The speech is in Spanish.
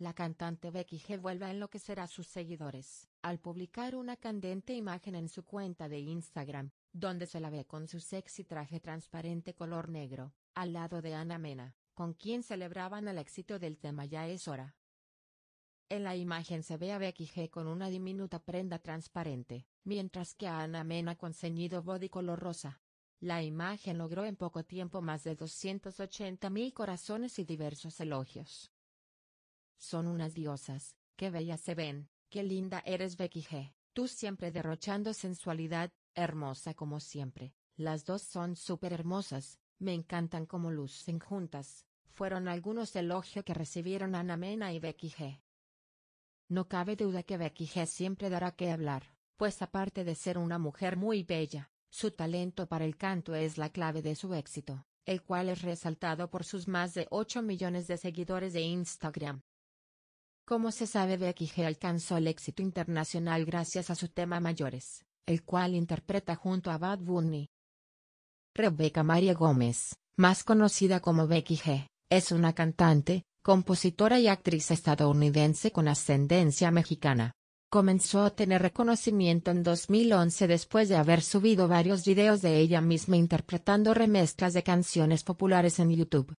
la cantante Becky G vuelve a enloquecer a sus seguidores, al publicar una candente imagen en su cuenta de Instagram, donde se la ve con su sexy traje transparente color negro, al lado de Ana Mena, con quien celebraban el éxito del tema Ya es hora. En la imagen se ve a Becky G con una diminuta prenda transparente, mientras que a Ana Mena con ceñido body color rosa. La imagen logró en poco tiempo más de mil corazones y diversos elogios. Son unas diosas, qué bellas se ven, qué linda eres Becky G. Tú siempre derrochando sensualidad, hermosa como siempre. Las dos son súper hermosas, me encantan como lucen juntas. Fueron algunos elogios que recibieron Ana Mena y Becky G. No cabe duda que Becky G siempre dará que hablar, pues aparte de ser una mujer muy bella, su talento para el canto es la clave de su éxito, el cual es resaltado por sus más de 8 millones de seguidores de Instagram. Como se sabe, Becky G alcanzó el éxito internacional gracias a su tema Mayores, el cual interpreta junto a Bad Bunny. Rebeca María Gómez, más conocida como Becky G, es una cantante, compositora y actriz estadounidense con ascendencia mexicana. Comenzó a tener reconocimiento en 2011 después de haber subido varios videos de ella misma interpretando remezclas de canciones populares en YouTube.